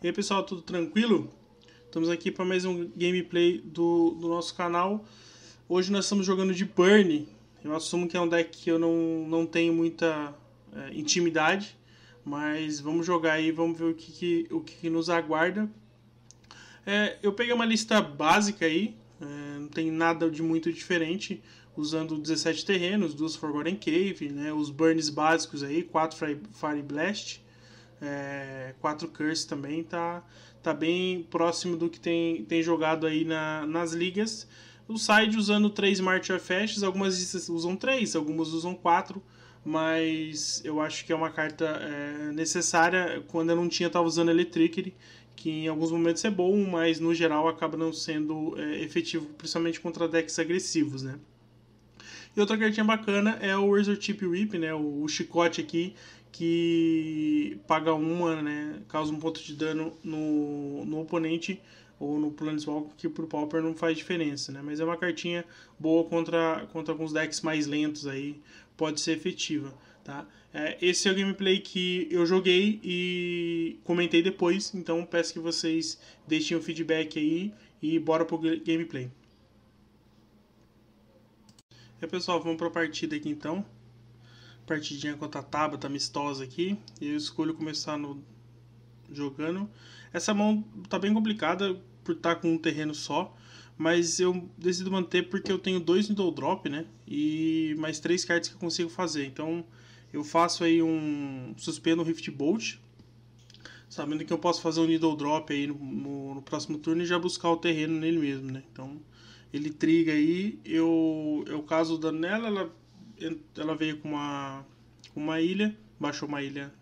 E aí pessoal, tudo tranquilo? Estamos aqui para mais um gameplay do, do nosso canal. Hoje nós estamos jogando de Burn. Eu assumo que é um deck que eu não, não tenho muita é, intimidade. Mas vamos jogar aí, vamos ver o que, que o que, que, nos aguarda. É, eu peguei uma lista básica aí, é, não tem nada de muito diferente. Usando 17 terrenos, duas Forgotten Cave, né, os burns básicos aí, 4 Fire Blast é, 4 Curse também tá, tá bem próximo do que tem, tem jogado aí na, nas ligas. O side usando 3 March Fashes, algumas usam 3, algumas usam 4, mas eu acho que é uma carta é, necessária. Quando eu não tinha, estava usando Electricity, que em alguns momentos é bom, mas no geral acaba não sendo é, efetivo, principalmente contra decks agressivos, né? E outra cartinha bacana é o Razor Tip Rip, né? O, o chicote aqui que paga uma, né? Causa um ponto de dano no, no oponente ou no Planeswalker, que pro Pauper não faz diferença, né? Mas é uma cartinha boa contra, contra alguns decks mais lentos aí, pode ser efetiva, tá? É, esse é o gameplay que eu joguei e comentei depois, então peço que vocês deixem o feedback aí e bora pro gameplay. É pessoal, vamos para a partida aqui então partidinha contra a Tabata amistosa aqui. E eu escolho começar no jogando. Essa mão tá bem complicada por estar tá com um terreno só. Mas eu decido manter porque eu tenho dois Needle Drop, né? E mais três cartas que eu consigo fazer. Então eu faço aí um. Suspendo o Rift Bolt. Sabendo que eu posso fazer um Needle Drop aí no, no, no próximo turno e já buscar o terreno nele mesmo, né? Então ele triga aí, eu, eu é caso o dano nela, ela ela veio com uma, uma ilha, baixou uma ilha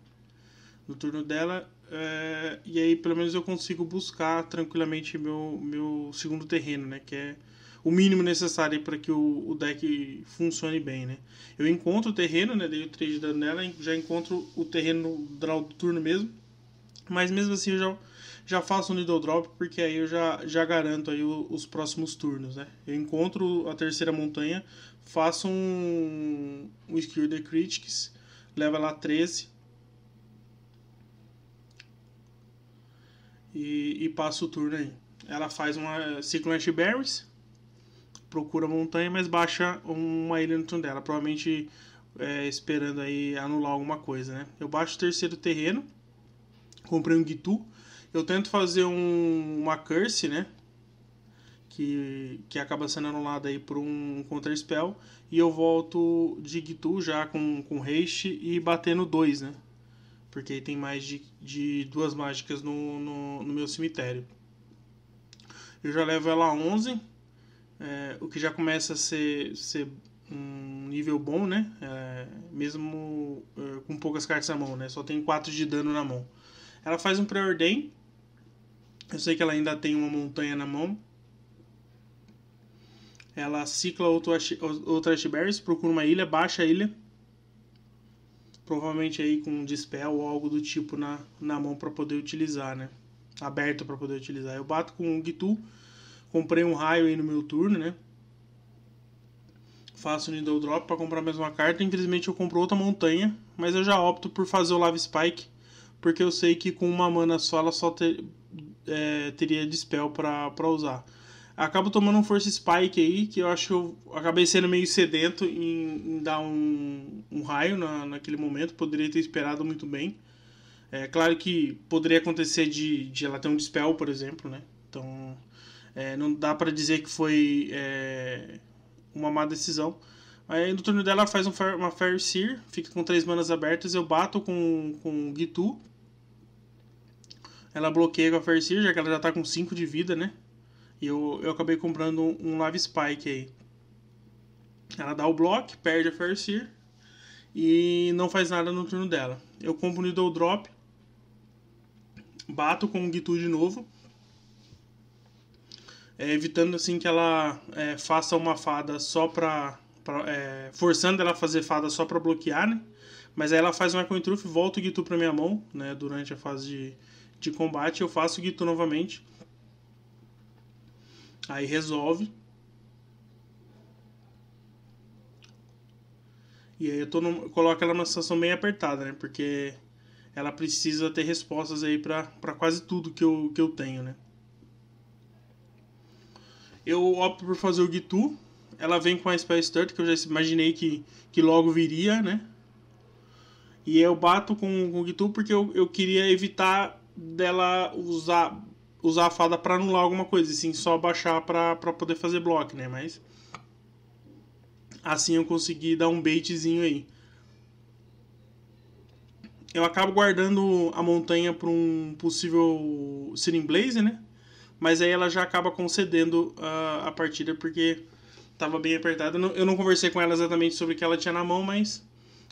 no turno dela, é, e aí pelo menos eu consigo buscar tranquilamente meu, meu segundo terreno, né? Que é o mínimo necessário para que o, o, deck funcione bem, né? Eu encontro o terreno, né? Dei o 3 de dano nela, já encontro o terreno do turno mesmo, mas mesmo assim eu já já faço um Needle Drop, porque aí eu já, já garanto aí os próximos turnos, né? Eu encontro a terceira montanha, faço um, um Skill The Critics, leva lá 13. E, e passo o turno aí. Ela faz uma Ciclo Ash Berries, procura a montanha, mas baixa uma ilha no turno dela. Provavelmente é, esperando aí anular alguma coisa, né? Eu baixo o terceiro terreno, comprei um Gitu, eu tento fazer um, uma curse, né? Que, que acaba sendo anulada aí por um counter spell. E eu volto de Gitu já com, com haste e batendo 2, né? Porque aí tem mais de, de duas mágicas no, no, no meu cemitério. Eu já levo ela a 11, é, o que já começa a ser, ser um nível bom, né? É, mesmo é, com poucas cartas na mão, né? Só tem 4 de dano na mão. Ela faz um preordem eu sei que ela ainda tem uma montanha na mão. Ela cicla outro Ashberries, procura uma ilha, baixa a ilha. Provavelmente aí com um dispel ou algo do tipo na, na mão para poder utilizar, né? Aberto para poder utilizar. Eu bato com o Gitu, comprei um raio aí no meu turno, né? Faço o Needle Drop para comprar mais uma carta. Infelizmente eu compro outra montanha, mas eu já opto por fazer o Lava Spike, porque eu sei que com uma mana só ela só ter, é, teria Dispel para usar. Acabo tomando um Force Spike aí, que eu acho que eu acabei sendo meio sedento em, em dar um, um raio na, naquele momento, poderia ter esperado muito bem. É claro que poderia acontecer de, de ela ter um Dispel, por exemplo, né? Então, é, não dá para dizer que foi é, uma má decisão. Aí no turno dela faz um, uma Fair Seer, fica com três manas abertas, eu bato com, com Gitu, ela bloqueia com a Farseer, já que ela já tá com 5 de vida, né? E eu, eu acabei comprando um, um Lava Spike aí. Ela dá o block, perde a Farseer e não faz nada no turno dela. Eu compro o Needle Drop, bato com o Gitu de novo, é, evitando assim que ela é, faça uma fada só pra, pra é, forçando ela a fazer fada só pra bloquear, né? Mas aí ela faz uma Cointruth, volta o Gitu pra minha mão, né? Durante a fase de de combate, eu faço o Gitu novamente. Aí resolve. E aí eu, tô no, eu coloco ela numa situação bem apertada, né? Porque ela precisa ter respostas aí para quase tudo que eu, que eu tenho, né? Eu opto por fazer o Gitu. Ela vem com a Spell Start, que eu já imaginei que, que logo viria, né? E eu bato com, com o Gitu porque eu, eu queria evitar dela usar usar a fada para anular alguma coisa, assim só baixar para poder fazer bloco, né? Mas assim eu consegui dar um baitzinho aí. Eu acabo guardando a montanha para um possível Sirin Blaze, né? Mas aí ela já acaba concedendo a, ah, a partida porque tava bem apertada. Eu não conversei com ela exatamente sobre o que ela tinha na mão, mas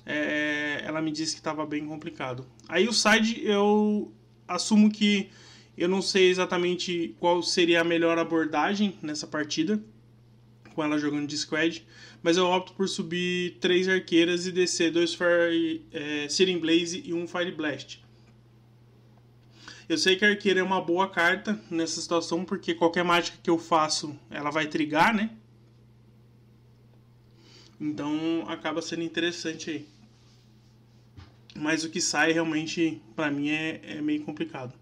é, ela me disse que tava bem complicado. Aí o side eu assumo que eu não sei exatamente qual seria a melhor abordagem nessa partida, com ela jogando de squad, mas eu opto por subir três arqueiras e descer dois Fire é, Searing Blaze e um Fire Blast. Eu sei que a arqueira é uma boa carta nessa situação, porque qualquer mágica que eu faço, ela vai trigar, né? Então acaba sendo interessante aí. Mas o que sai realmente, para mim, é, é, meio complicado.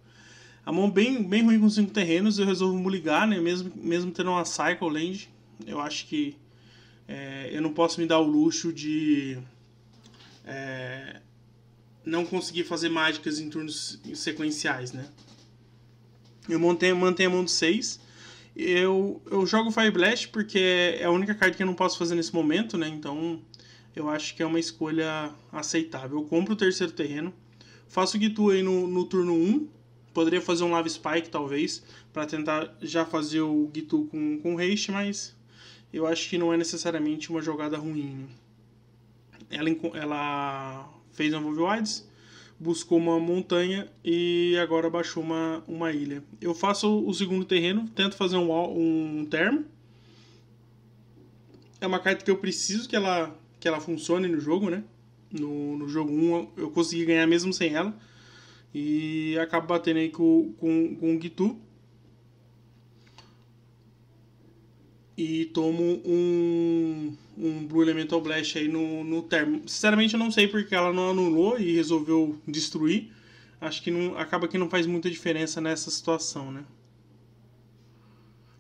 A mão bem, bem ruim com cinco terrenos, eu resolvo muligar, né? Mesmo, mesmo tendo uma Cycle Land, eu acho que é, eu não posso me dar o luxo de é, não conseguir fazer mágicas em turnos sequenciais, né? Eu mantenho mantenho a mão de 6. Eu, eu jogo Fire Blast porque é a única carta que eu não posso fazer nesse momento, né? Então eu acho que é uma escolha aceitável. Eu compro o terceiro terreno, faço o Gitu aí no, no turno 1, poderia fazer um Lava Spike talvez, para tentar já fazer o Gitu com, com haste, mas eu acho que não é necessariamente uma jogada ruim. Né? Ela, ela fez um Volve Wides, buscou uma montanha e agora baixou uma, uma ilha. Eu faço o segundo terreno, tento fazer um, um termo. É uma carta que eu preciso que ela que ela funcione no jogo, né? No, no jogo 1 eu consegui ganhar mesmo sem ela. E acabo batendo aí com, com, com o Gitu. E tomo um, um Blue Elemental Blast aí no, no termo. Sinceramente eu não sei porque ela não anulou e resolveu destruir. Acho que não, acaba que não faz muita diferença nessa situação, né?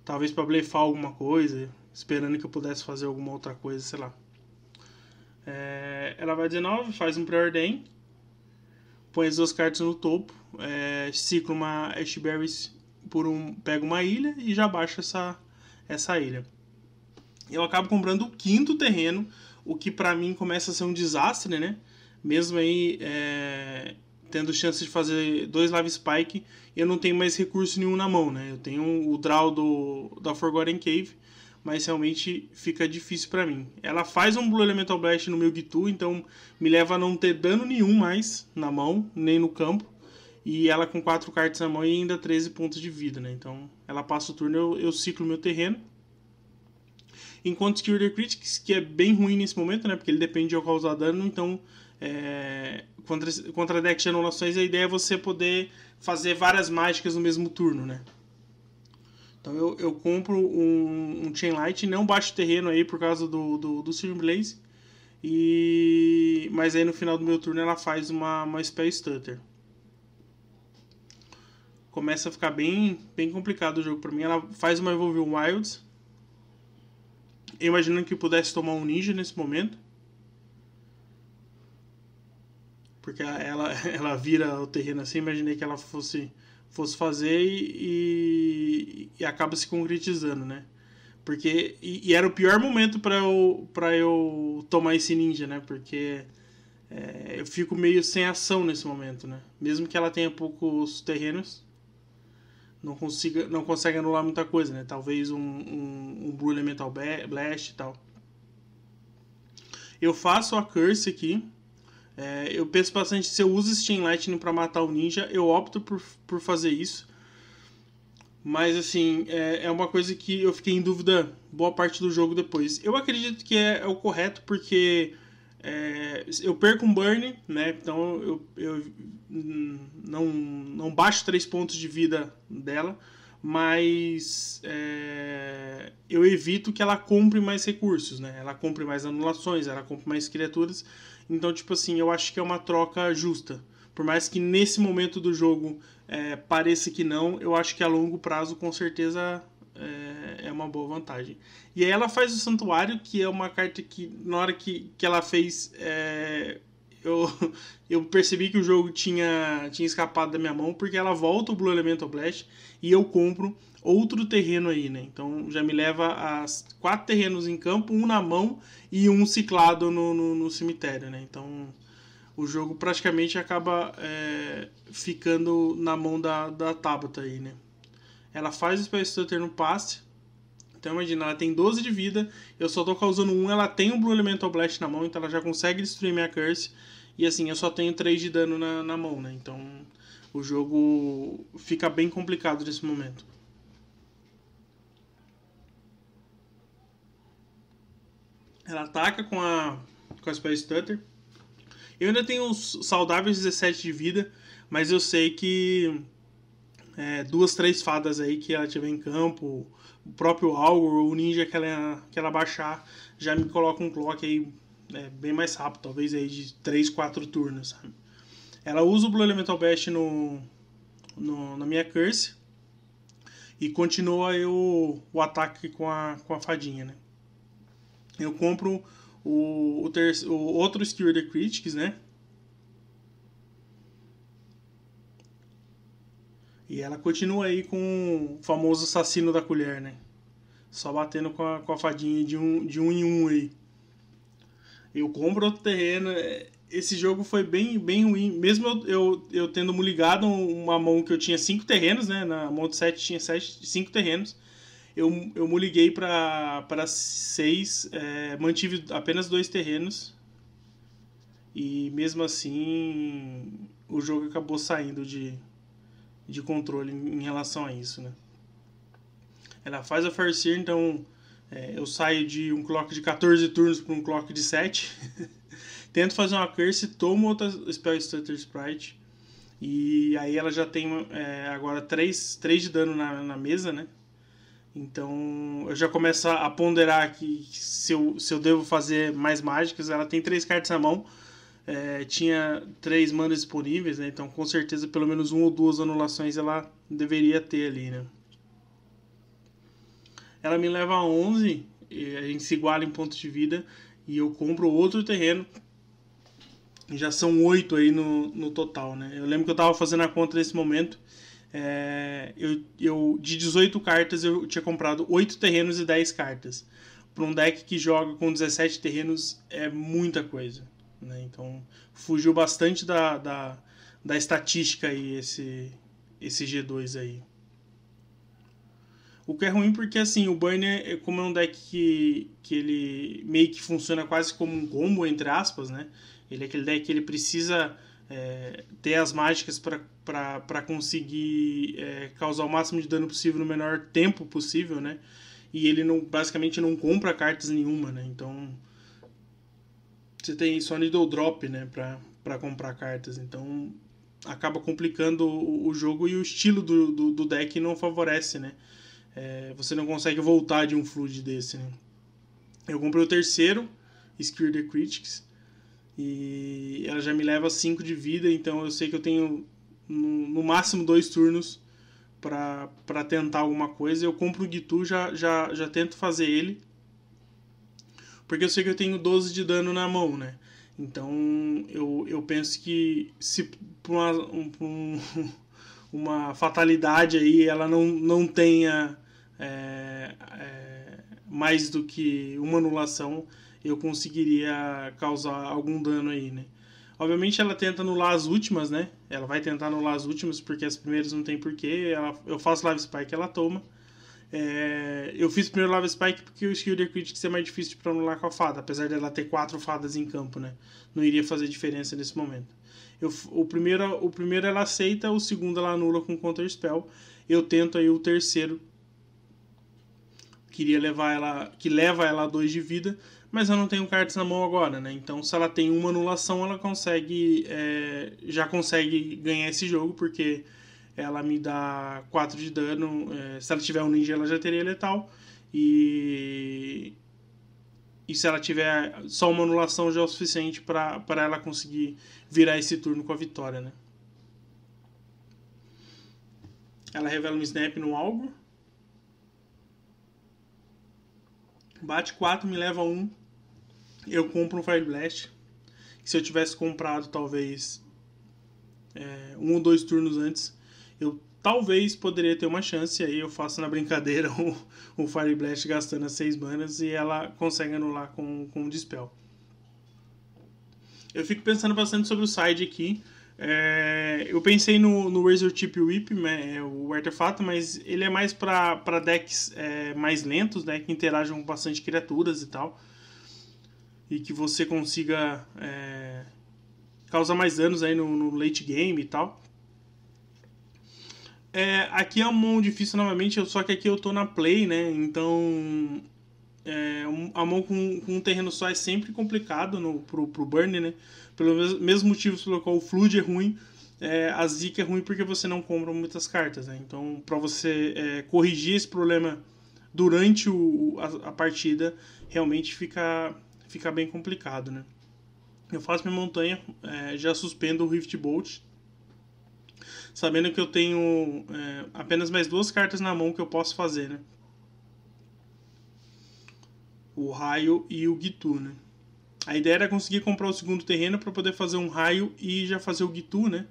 Talvez para blefar alguma coisa, esperando que eu pudesse fazer alguma outra coisa, sei lá. É, ela vai 19, faz um pré-ordem, põe as duas cartas no topo, é, cicla uma Ashberries por um. pega uma ilha e já baixa essa, essa ilha. Eu acabo comprando o quinto terreno, o que para mim começa a ser um desastre, né? Mesmo aí é, tendo chance de fazer dois Live Spike, eu não tenho mais recurso nenhum na mão, né? Eu tenho o draw do, da Forgotten Cave, mas realmente fica difícil para mim. Ela faz um Blue Elemental Blast no meu Gitu, então me leva a não ter dano nenhum mais na mão, nem no campo. E ela com 4 cartas na mão e ainda 13 pontos de vida, né? Então ela passa o turno, eu, eu ciclo meu terreno. Enquanto o Order Critics, que é bem ruim nesse momento, né? Porque ele depende de eu causar dano, então é, contra, contra deck de anulações, a ideia é você poder fazer várias mágicas no mesmo turno, né? Então eu, eu compro um, um light não baixo terreno aí por causa do, do, do Serum Blaze. E... Mas aí no final do meu turno ela faz uma, uma Spell Stutter. Começa a ficar bem, bem complicado o jogo para mim. Ela faz uma Evolve Wilds. Imaginando que pudesse tomar um ninja nesse momento. Porque ela, ela vira o terreno assim, imaginei que ela fosse fosse fazer e, e, e acaba se concretizando, né? Porque e, e era o pior momento para eu para eu tomar esse ninja, né? Porque é, eu fico meio sem ação nesse momento, né? Mesmo que ela tenha poucos terrenos, não consiga não consegue anular muita coisa, né? Talvez um, um, um Blue Elemental Blast e tal. Eu faço a Curse aqui. É, eu penso bastante, se eu uso Steam Lightning para matar o ninja, eu opto por, por fazer isso. Mas assim, é, é uma coisa que eu fiquei em dúvida boa parte do jogo depois. Eu acredito que é, é o correto, porque é, eu perco um burn, né? Então eu, eu não, não baixo 3 pontos de vida dela, mas é, eu evito que ela compre mais recursos, né? Ela compre mais anulações, ela compre mais criaturas. Então, tipo assim, eu acho que é uma troca justa. Por mais que nesse momento do jogo é, pareça que não, eu acho que a longo prazo com certeza é, é, uma boa vantagem. E aí ela faz o Santuário, que é uma carta que na hora que, que ela fez. É, eu, eu percebi que o jogo tinha, tinha escapado da minha mão, porque ela volta o Blue Elemental Blast e eu compro outro terreno aí, né? Então já me leva a quatro terrenos em campo, um na mão e um ciclado no, no, no cemitério, né? Então o jogo praticamente acaba é, ficando na mão da, da Tabata aí, né? Ela faz o Space Stutter no passe. Então imagina, ela tem 12 de vida, eu só tô causando um, ela tem um Blue Elemental Blast na mão, então ela já consegue destruir minha Curse. E assim, eu só tenho 3 de dano na, na mão, né? Então o jogo fica bem complicado nesse momento. Ela ataca com a, com a Spell Stutter. Eu ainda tenho uns saudáveis 17 de vida, mas eu sei que é, duas, três fadas aí que ela tiver em campo, o próprio Algor, o ninja que ela, que ela baixar, já me coloca um clock aí é, bem mais rápido, talvez aí de 3, 4 turnos, sabe? Ela usa o Blue Elemental Best no, no, na minha Curse e continua aí o, o ataque com a, com a fadinha, né? Eu compro o, o, ter, o outro Skill The Critics, né? E ela continua aí com o famoso assassino da colher, né? Só batendo com a, com a fadinha de um, de um em um aí eu compro outro terreno. É, esse jogo foi bem, bem ruim. Mesmo eu, eu, eu tendo me ligado uma mão que eu tinha cinco terrenos, né? Na mão de 7 tinha sete, cinco terrenos. Eu, eu me liguei para seis, é, mantive apenas dois terrenos. E mesmo assim, o jogo acabou saindo de, de controle em relação a isso, né? Ela faz a Farseer, então é, eu saio de um clock de 14 turnos para um clock de 7. Tento fazer uma curse, tomo outra Spell Stutter Sprite. E aí ela já tem é, agora 3, 3 de dano na, na mesa, né? Então eu já começo a ponderar que se eu, se eu devo fazer mais mágicas. Ela tem três cartas na mão, é, tinha três manas disponíveis, né? Então com certeza pelo menos uma ou duas anulações ela deveria ter ali, né? ela me leva a 11, a gente se iguala em pontos de vida e eu compro outro terreno. Já são oito aí no, no total, né? Eu lembro que eu tava fazendo a conta nesse momento. É, eu, eu, de 18 cartas, eu tinha comprado oito terrenos e 10 cartas. Para um deck que joga com 17 terrenos, é muita coisa. Né? Então, fugiu bastante da, da, da estatística aí, esse, esse G2 aí. O que é ruim porque, assim, o Burner, é como é um deck que, que ele meio que funciona quase como um combo, entre aspas, né? Ele é aquele deck que ele precisa é, ter as mágicas para conseguir é, causar o máximo de dano possível no menor tempo possível, né? E ele não, basicamente não compra cartas nenhuma, né? Então, você tem só needle drop, né? Pra, pra comprar cartas. Então, acaba complicando o, o jogo e o estilo do, do, do deck não favorece, né? É, você não consegue voltar de um flood desse, né? Eu comprei o terceiro, Skewer the Critics, e ela já me leva 5 de vida, então eu sei que eu tenho no, no máximo dois turnos para tentar alguma coisa. Eu compro o Gitu, já, já, já tento fazer ele, porque eu sei que eu tenho 12 de dano na mão, né? Então eu, eu penso que se por uma, um, uma fatalidade aí ela não, não tenha é, é, mais do que uma anulação, eu conseguiria causar algum dano aí, né? Obviamente ela tenta anular as últimas, né? Ela vai tentar anular as últimas porque as primeiras não tem porquê. Ela, eu faço Live Spike, ela toma. É, eu fiz primeiro Live Spike porque o de Critics é mais difícil para anular com a fada, apesar dela ter quatro fadas em campo, né? Não iria fazer diferença nesse momento. Eu, o, primeiro, o primeiro ela aceita, o segundo ela anula com Counter Spell. Eu tento aí o terceiro queria levar ela, que leva ela a 2 de vida, mas eu não tenho cartas na mão agora, né? Então, se ela tem uma anulação, ela consegue é, já consegue ganhar esse jogo, porque ela me dá 4 de dano. É, se ela tiver um ninja, ela já teria letal. E, e se ela tiver só uma anulação, já é o suficiente para ela conseguir virar esse turno com a vitória, né? Ela revela um snap no algo Bate 4, me leva 1. Eu compro um Fire Blast. Se eu tivesse comprado, talvez, é, um ou dois turnos antes, eu talvez poderia ter uma chance. Aí eu faço na brincadeira o, o Fire Blast gastando as 6 manas e ela consegue anular com, com o Dispel. Eu fico pensando bastante sobre o side aqui. É, eu pensei no, no Razor Tip Whip, né, é o artefato, mas ele é mais para decks é, mais lentos, né, que interajam com bastante criaturas e tal. E que você consiga é, causar mais danos aí no, no, late game e tal. É, aqui é uma mão difícil novamente, só que aqui eu tô na play, né? Então é, a mão com, com um terreno só é sempre complicado no, pro, pro burn, né? pelo mes mesmo motivo pelo qual o Flood é ruim, é, a Zika é ruim porque você não compra muitas cartas. Né? Então, para você é, corrigir esse problema durante o, a, a, partida, realmente fica, fica bem complicado. Né? Eu faço minha montanha, é, já suspendo o Rift Bolt, sabendo que eu tenho é, apenas mais duas cartas na mão que eu posso fazer. Né? O Raio e o Gitu. Né? A ideia era conseguir comprar o segundo terreno para poder fazer um raio e já fazer o Gitu, né?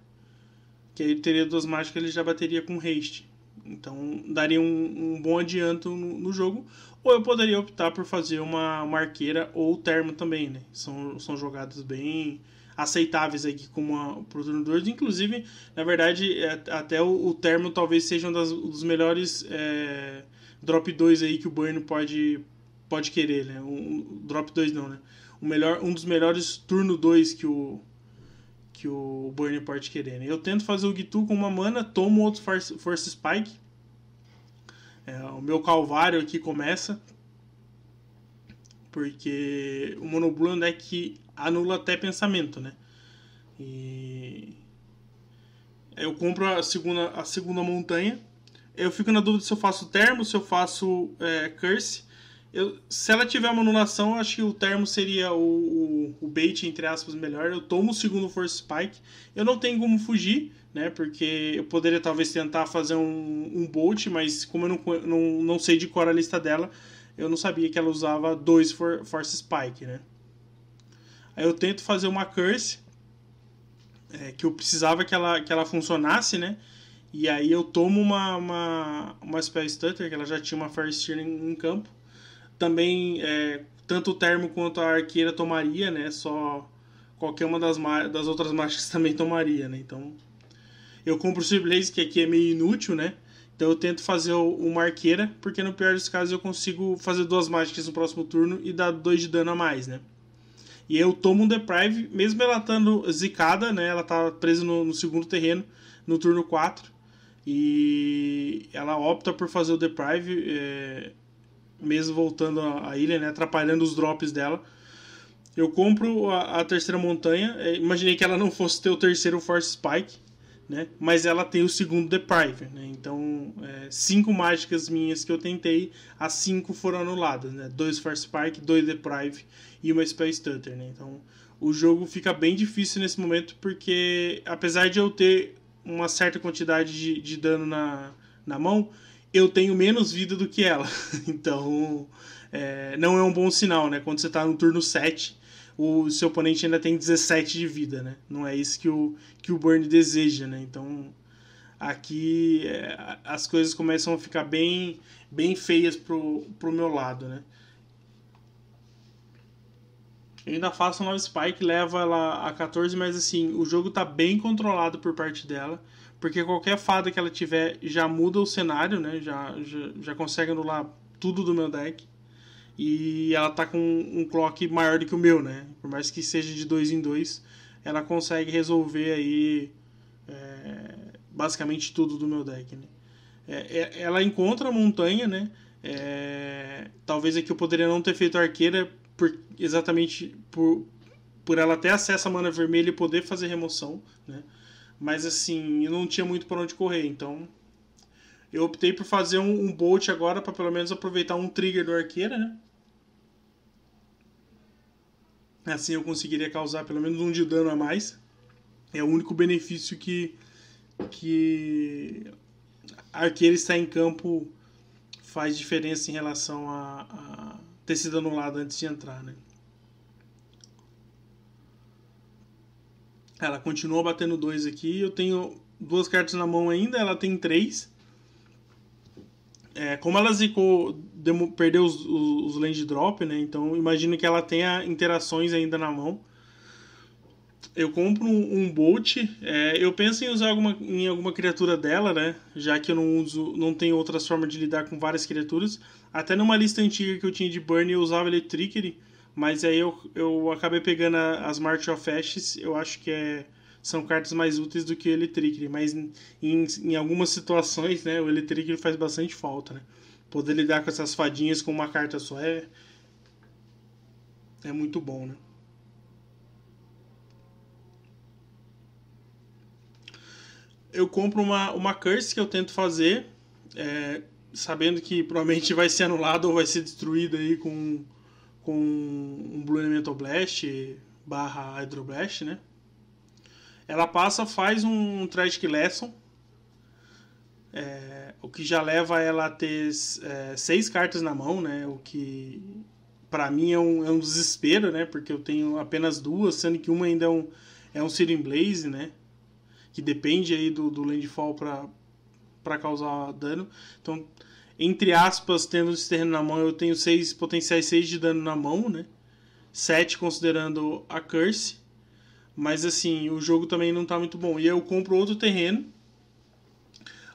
Que aí teria duas mágicas ele já bateria com haste. Então daria um, um bom adianto no, no, jogo. Ou eu poderia optar por fazer uma, marqueira arqueira ou termo também, né? São, são jogadas bem aceitáveis aqui como a, pro turno 2. Inclusive, na verdade, é, até o, o termo talvez seja um das, dos melhores é, drop 2 aí que o Burn pode, pode querer, né? Um, drop 2 não, né? o melhor, um dos melhores turno 2 que o que o Burn pode querer. Né? Eu tento fazer o Gitu com uma mana, tomo outro Force, force Spike. É, o meu Calvário aqui começa. Porque o Monoblue é um deck que anula até pensamento, né? E... Eu compro a segunda, a segunda montanha. Eu fico na dúvida se eu faço Termo, se eu faço é, Curse. Eu, se ela tiver uma anulação, acho que o termo seria o, o, o, bait, entre aspas, melhor. Eu tomo o segundo Force Spike. Eu não tenho como fugir, né? Porque eu poderia talvez tentar fazer um, um bolt, mas como eu não, não, não sei de cor a lista dela, eu não sabia que ela usava dois for, Force Spike, né? Aí eu tento fazer uma Curse, é, que eu precisava que ela, que ela funcionasse, né? E aí eu tomo uma, uma, uma Spell Stutter, que ela já tinha uma Fire Steering em campo também é, tanto o termo quanto a arqueira tomaria, né? Só qualquer uma das, das outras marchas também tomaria, né? Então eu compro o Siblaze, que aqui é meio inútil, né? Então eu tento fazer uma arqueira, porque no pior dos casos eu consigo fazer duas mágicas no próximo turno e dar dois de dano a mais, né? E eu tomo um Deprive, mesmo ela estando zicada, né? Ela tá presa no, no, segundo terreno, no turno 4. E ela opta por fazer o Deprive. É, mesmo voltando à ilha, né, atrapalhando os drops dela. Eu compro a, a terceira montanha, é, imaginei que ela não fosse ter o terceiro Force Spike, né, mas ela tem o segundo Deprive, né, então é, cinco mágicas minhas que eu tentei, as cinco foram anuladas, né, dois Force Spike, dois Deprive e uma Space Stutter, né, então o jogo fica bem difícil nesse momento, porque apesar de eu ter uma certa quantidade de, de dano na, na mão, eu tenho menos vida do que ela. Então, é, não é um bom sinal, né? Quando você está no turno 7, o seu oponente ainda tem 17 de vida, né? Não é isso que o, que o Burn deseja, né? Então, aqui é, as coisas começam a ficar bem, bem feias pro, pro meu lado, né? Eu ainda faço um nova spike, leva ela a 14, mas assim, o jogo tá bem controlado por parte dela. Porque qualquer fada que ela tiver já muda o cenário, né? Já, já, já consegue anular tudo do meu deck. E ela tá com um clock maior do que o meu, né? Por mais que seja de dois em dois, ela consegue resolver aí é, basicamente tudo do meu deck, né? É, é ela encontra a montanha, né? É, talvez aqui eu poderia não ter feito arqueira por, exatamente por, por ela ter acesso à mana vermelha e poder fazer remoção, né? Mas assim, eu não tinha muito para onde correr, então eu optei por fazer um, um bolt agora para pelo menos aproveitar um trigger do arqueira, né? Assim eu conseguiria causar pelo menos um de dano a mais. É o único benefício que que arqueira estar em campo faz diferença em relação a, a ter sido anulado antes de entrar, né? Ela continua batendo dois aqui. Eu tenho duas cartas na mão ainda, ela tem três. É, como ela zicou, demo, perdeu os, os, os land drop, né? Então imagino que ela tenha interações ainda na mão. Eu compro um, um Bolt. É, eu penso em usar alguma, em alguma criatura dela, né? Já que eu não uso, não tenho outras formas de lidar com várias criaturas. Até numa lista antiga que eu tinha de Burn, eu usava trickery. Mas aí eu, eu acabei pegando a, as March of Ashes, eu acho que é, são cartas mais úteis do que o Eletricre, mas em, em algumas situações né, o Eletricre faz bastante falta. Né? Poder lidar com essas fadinhas com uma carta só é, é muito bom. Né? Eu compro uma, uma Curse que eu tento fazer, é, sabendo que provavelmente vai ser anulada ou vai ser destruída aí com com um Blue Elemental Blast barra blast né? Ela passa, faz um Tragic Lesson, é, o que já leva ela a ter é, seis cartas na mão, né? O que para mim é um, é um desespero, né? Porque eu tenho apenas duas, sendo que uma ainda é um, é um Searing Blaze, né? Que depende aí do, do Landfall para causar dano. Então entre aspas, tendo esse terreno na mão, eu tenho seis potenciais 6 de dano na mão, né? 7 considerando a curse. Mas assim, o jogo também não tá muito bom. E eu compro outro terreno,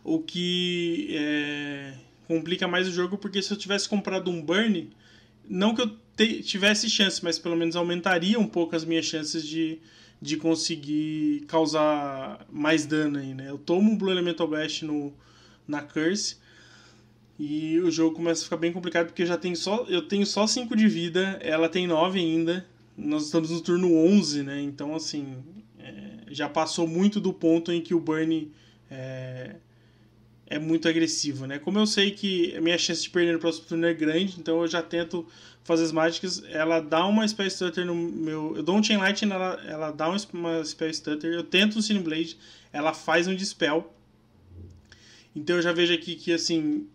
o que é, complica mais o jogo, porque se eu tivesse comprado um burn, não que eu tivesse chance, mas pelo menos aumentaria um pouco as minhas chances de, de conseguir causar mais dano aí, né? Eu tomo um Blue Elemental Blast no, na Curse, e o jogo começa a ficar bem complicado porque eu já tenho só eu tenho só 5 de vida, ela tem 9 ainda. Nós estamos no turno 11, né? Então assim, é, já passou muito do ponto em que o Burn é, é, muito agressivo, né? Como eu sei que a minha chance de perder no próximo turno é grande, então eu já tento fazer as mágicas. Ela dá uma Spell Stutter no meu... Eu dou um Chain Lightning, ela, ela dá uma Spell Stutter. Eu tento um Sin Blade, ela faz um Dispel. Então eu já vejo aqui que, assim,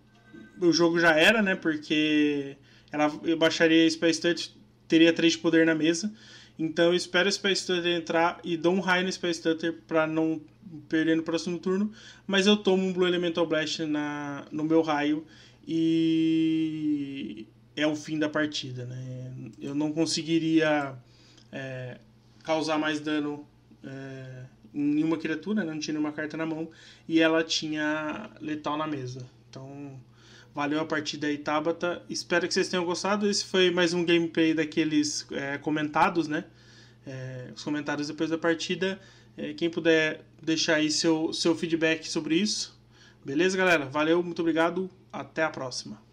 o jogo já era, né? Porque ela, eu baixaria Space Touch, teria 3 de poder na mesa. Então eu espero o Space Tutter entrar e dou um raio no Space Tutter para não perder no próximo turno. Mas eu tomo um Blue Elemental Blast na, no meu raio e é o fim da partida. Né? Eu não conseguiria é, causar mais dano é, em nenhuma criatura, né? não tinha nenhuma carta na mão e ela tinha letal na mesa. Então Valeu a partida aí, Tabata. Espero que vocês tenham gostado. Esse foi mais um gameplay daqueles é, comentados, né? É, os comentários depois da partida. É, quem puder deixar aí seu, seu feedback sobre isso. Beleza, galera? Valeu, muito obrigado. Até a próxima.